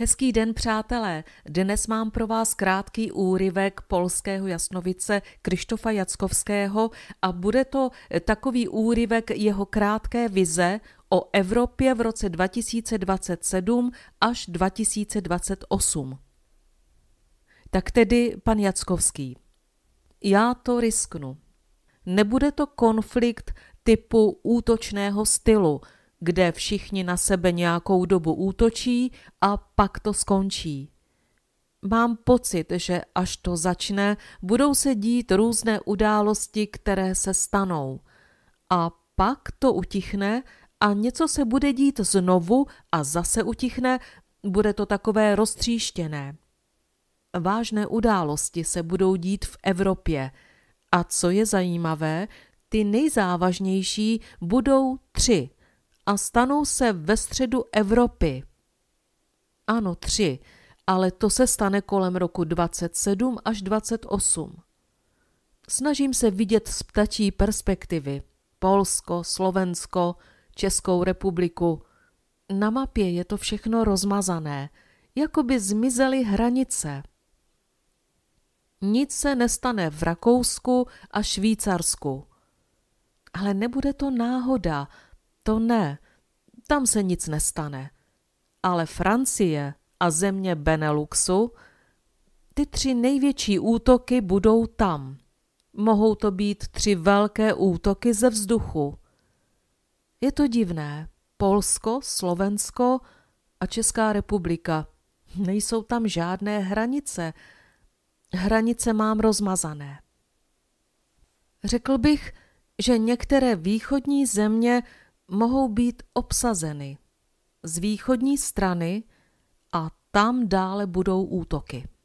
Hezký den, přátelé. Dnes mám pro vás krátký úryvek polského jasnovice Krištofa Jackovského a bude to takový úryvek jeho krátké vize o Evropě v roce 2027 až 2028. Tak tedy pan Jackovský. Já to risknu. Nebude to konflikt typu útočného stylu – kde všichni na sebe nějakou dobu útočí a pak to skončí. Mám pocit, že až to začne, budou se dít různé události, které se stanou. A pak to utichne a něco se bude dít znovu a zase utichne, bude to takové roztříštěné. Vážné události se budou dít v Evropě. A co je zajímavé, ty nejzávažnější budou tři – a stanou se ve středu Evropy. Ano, tři, ale to se stane kolem roku 27 až 28. Snažím se vidět z ptačí perspektivy. Polsko, Slovensko, Českou republiku. Na mapě je to všechno rozmazané, jako by zmizely hranice. Nic se nestane v Rakousku a Švýcarsku. Ale nebude to náhoda, to ne. Tam se nic nestane. Ale Francie a země Beneluxu, ty tři největší útoky budou tam. Mohou to být tři velké útoky ze vzduchu. Je to divné. Polsko, Slovensko a Česká republika. Nejsou tam žádné hranice. Hranice mám rozmazané. Řekl bych, že některé východní země mohou být obsazeny z východní strany a tam dále budou útoky.